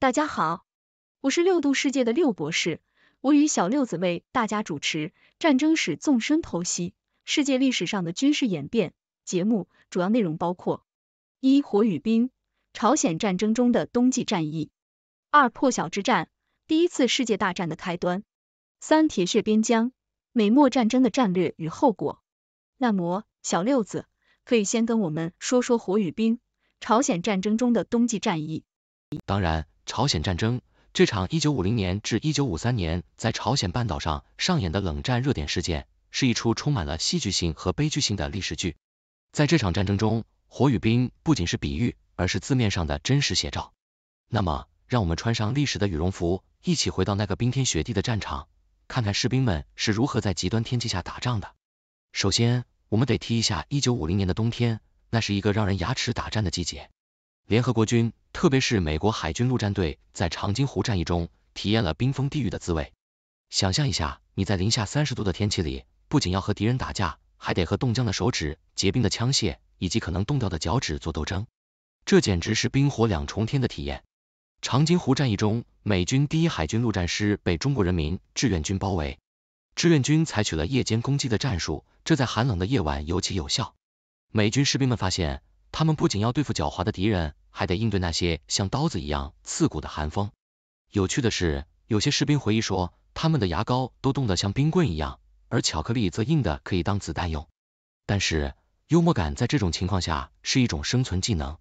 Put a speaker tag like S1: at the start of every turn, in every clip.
S1: 大家好，我是六度世界的六博士，我与小六子为大家主持《战争史纵深剖析：世界历史上的军事演变》节目，主要内容包括：一、火与冰——朝鲜战争中的冬季战役；二、破晓之战——第一次世界大战的开端；三、铁血边疆——美墨战争的战略与后果。那么，小六子可以先跟我们说说火与冰——朝鲜战争中的冬季战役。
S2: 当然。朝鲜战争这场一九五零年至一九五三年在朝鲜半岛上上演的冷战热点事件，是一出充满了戏剧性和悲剧性的历史剧。在这场战争中，火与冰不仅是比喻，而是字面上的真实写照。那么，让我们穿上历史的羽绒服，一起回到那个冰天雪地的战场，看看士兵们是如何在极端天气下打仗的。首先，我们得提一下一九五零年的冬天，那是一个让人牙齿打颤的季节。联合国军特别是美国海军陆战队在长津湖战役中体验了冰封地狱的滋味。想象一下，你在零下三十度的天气里，不仅要和敌人打架，还得和冻僵的手指、结冰的枪械以及可能冻掉的脚趾做斗争，这简直是冰火两重天的体验。长津湖战役中，美军第一海军陆战师被中国人民志愿军包围，志愿军采取了夜间攻击的战术，这在寒冷的夜晚尤其有效。美军士兵们发现，他们不仅要对付狡猾的敌人。还得应对那些像刀子一样刺骨的寒风。有趣的是，有些士兵回忆说，他们的牙膏都冻得像冰棍一样，而巧克力则硬的可以当子弹用。但是，幽默感在这种情况下是一种生存技能。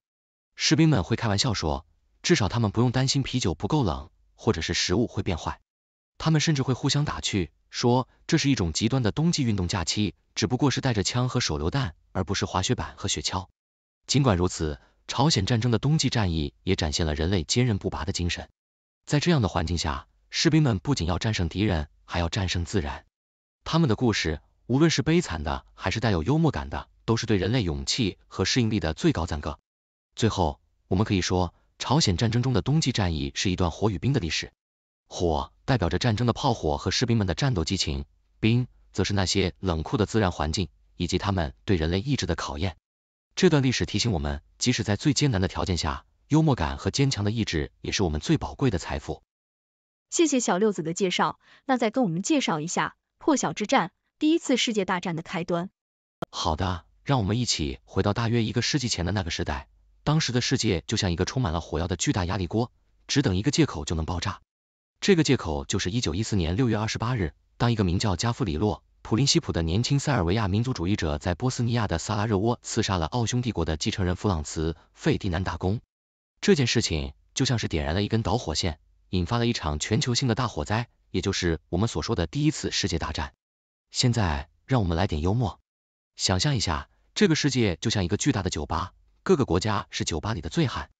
S2: 士兵们会开玩笑说，至少他们不用担心啤酒不够冷，或者是食物会变坏。他们甚至会互相打趣说，这是一种极端的冬季运动假期，只不过是带着枪和手榴弹，而不是滑雪板和雪橇。尽管如此，朝鲜战争的冬季战役也展现了人类坚韧不拔的精神。在这样的环境下，士兵们不仅要战胜敌人，还要战胜自然。他们的故事，无论是悲惨的还是带有幽默感的，都是对人类勇气和适应力的最高赞歌。最后，我们可以说，朝鲜战争中的冬季战役是一段火与冰的历史。火代表着战争的炮火和士兵们的战斗激情，冰则是那些冷酷的自然环境以及他们对人类意志的考验。这段历史提醒我们，即使在最艰难的条件下，幽默感和坚强的意志也是我们最宝贵的财富。
S1: 谢谢小六子的介绍，那再跟我们介绍一下破晓之战，第一次世界大战的开端。
S2: 好的，让我们一起回到大约一个世纪前的那个时代，当时的世界就像一个充满了火药的巨大压力锅，只等一个借口就能爆炸。这个借口就是一九一四年六月二十八日，当一个名叫加夫里洛。普林西普的年轻塞尔维亚民族主义者在波斯尼亚的萨拉热窝刺杀了奥匈帝国的继承人弗朗茨·费迪南大公。这件事情就像是点燃了一根导火线，引发了一场全球性的大火灾，也就是我们所说的第一次世界大战。现在，让我们来点幽默。想象一下，这个世界就像一个巨大的酒吧，各个国家是酒吧里的醉汉，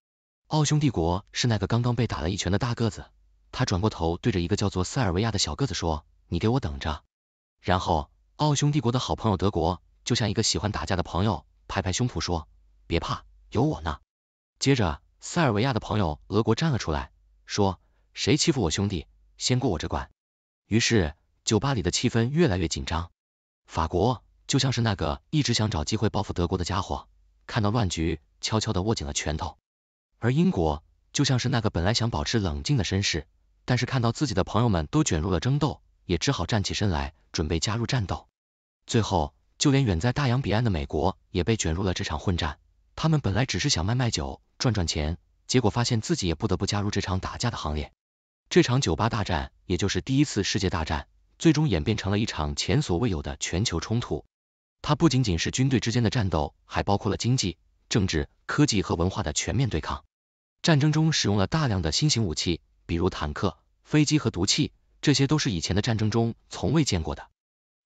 S2: 奥匈帝国是那个刚刚被打了一拳的大个子。他转过头，对着一个叫做塞尔维亚的小个子说：“你给我等着。”然后，奥匈帝国的好朋友德国就像一个喜欢打架的朋友，拍拍胸脯说：“别怕，有我呢。”接着，塞尔维亚的朋友俄国站了出来，说：“谁欺负我兄弟，先过我这关。”于是，酒吧里的气氛越来越紧张。法国就像是那个一直想找机会报复德国的家伙，看到乱局，悄悄的握紧了拳头。而英国就像是那个本来想保持冷静的绅士，但是看到自己的朋友们都卷入了争斗。也只好站起身来，准备加入战斗。最后，就连远在大洋彼岸的美国也被卷入了这场混战。他们本来只是想卖卖酒、赚赚钱，结果发现自己也不得不加入这场打架的行列。这场酒吧大战，也就是第一次世界大战，最终演变成了一场前所未有的全球冲突。它不仅仅是军队之间的战斗，还包括了经济、政治、科技和文化的全面对抗。战争中使用了大量的新型武器，比如坦克、飞机和毒气。这些都是以前的战争中从未见过的，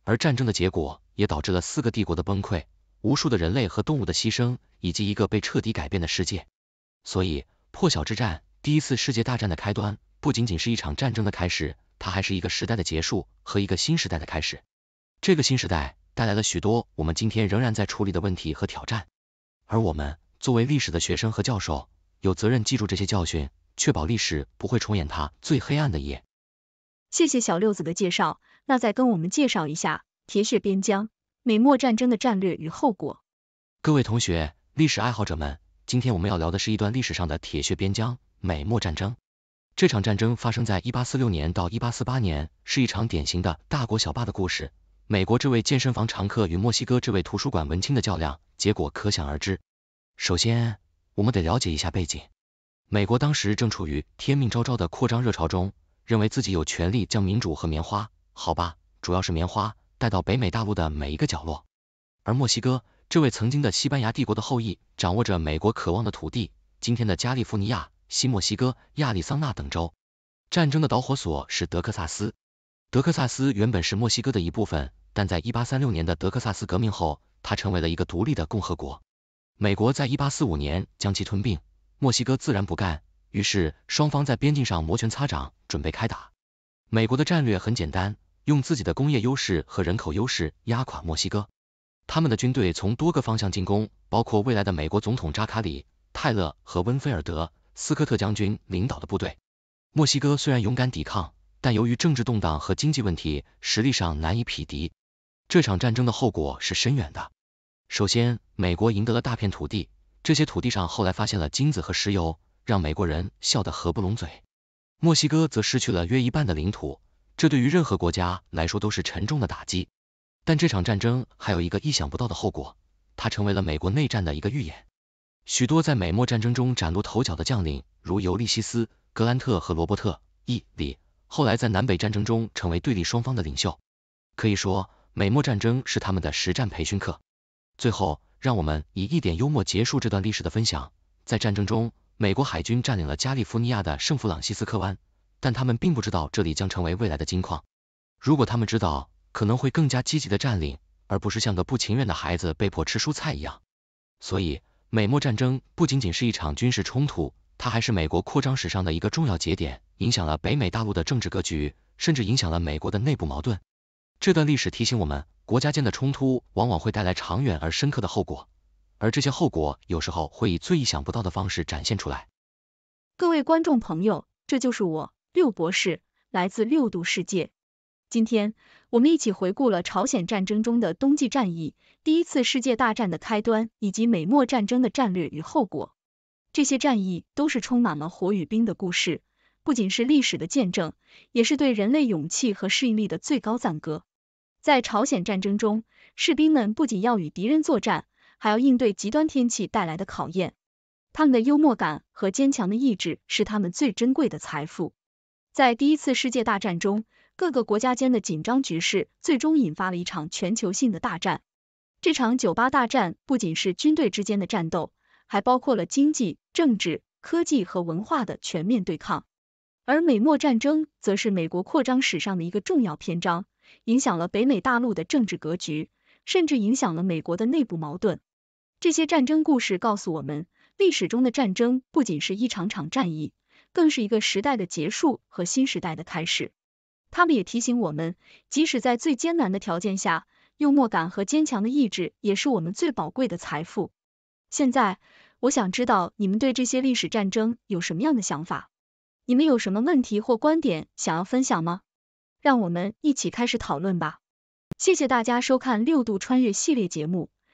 S2: 而战争的结果也导致了四个帝国的崩溃，无数的人类和动物的牺牲，以及一个被彻底改变的世界。所以，破晓之战，第一次世界大战的开端，不仅仅是一场战争的开始，它还是一个时代的结束和一个新时代的开始。这个新时代带来了许多我们今天仍然在处理的问题和挑战，而我们作为历史的学生和教授，有责任记住这些教训，确保历史不会重演它最黑暗的夜。
S1: 谢谢小六子的介绍，那再跟我们介绍一下《铁血边疆：美墨战争的战略与后果》。
S2: 各位同学，历史爱好者们，今天我们要聊的是一段历史上的铁血边疆——美墨战争。这场战争发生在一八四六年到一八四八年，是一场典型的大国小霸的故事。美国这位健身房常客与墨西哥这位图书馆文青的较量，结果可想而知。首先，我们得了解一下背景。美国当时正处于天命昭昭的扩张热潮中。认为自己有权利将民主和棉花，好吧，主要是棉花，带到北美大陆的每一个角落。而墨西哥，这位曾经的西班牙帝国的后裔，掌握着美国渴望的土地，今天的加利福尼亚、新墨西哥、亚利桑那等州。战争的导火索是德克萨斯。德克萨斯原本是墨西哥的一部分，但在一八三六年的德克萨斯革命后，它成为了一个独立的共和国。美国在一八四五年将其吞并，墨西哥自然不干。于是，双方在边境上摩拳擦掌，准备开打。美国的战略很简单，用自己的工业优势和人口优势压垮墨西哥。他们的军队从多个方向进攻，包括未来的美国总统扎卡里·泰勒和温菲尔德·斯科特将军领导的部队。墨西哥虽然勇敢抵抗，但由于政治动荡和经济问题，实力上难以匹敌。这场战争的后果是深远的。首先，美国赢得了大片土地，这些土地上后来发现了金子和石油。让美国人笑得合不拢嘴，墨西哥则失去了约一半的领土，这对于任何国家来说都是沉重的打击。但这场战争还有一个意想不到的后果，它成为了美国内战的一个预演。许多在美墨战争中崭露头角的将领，如尤利西斯·格兰特和罗伯特伊李，后来在南北战争中成为对立双方的领袖。可以说，美墨战争是他们的实战培训课。最后，让我们以一点幽默结束这段历史的分享，在战争中。美国海军占领了加利福尼亚的圣弗朗西斯科湾，但他们并不知道这里将成为未来的金矿。如果他们知道，可能会更加积极的占领，而不是像个不情愿的孩子被迫吃蔬菜一样。所以，美墨战争不仅仅是一场军事冲突，它还是美国扩张史上的一个重要节点，影响了北美大陆的政治格局，甚至影响了美国的内部矛盾。这段历史提醒我们，国家间的冲突往往会带来长远而深刻的后果。而这些后果有时候会以最意想不到的方式展现出来。
S1: 各位观众朋友，这就是我六博士，来自六度世界。今天，我们一起回顾了朝鲜战争中的冬季战役、第一次世界大战的开端以及美墨战争的战略与后果。这些战役都是充满了火与冰的故事，不仅是历史的见证，也是对人类勇气和适应力的最高赞歌。在朝鲜战争中，士兵们不仅要与敌人作战，还要应对极端天气带来的考验，他们的幽默感和坚强的意志是他们最珍贵的财富。在第一次世界大战中，各个国家间的紧张局势最终引发了一场全球性的大战。这场九八大战不仅是军队之间的战斗，还包括了经济、政治、科技和文化的全面对抗。而美墨战争则是美国扩张史上的一个重要篇章，影响了北美大陆的政治格局，甚至影响了美国的内部矛盾。这些战争故事告诉我们，历史中的战争不仅是一场场战役，更是一个时代的结束和新时代的开始。他们也提醒我们，即使在最艰难的条件下，幽默感和坚强的意志也是我们最宝贵的财富。现在，我想知道你们对这些历史战争有什么样的想法？你们有什么问题或观点想要分享吗？让我们一起开始讨论吧。谢谢大家收看《六度穿越》系列节目。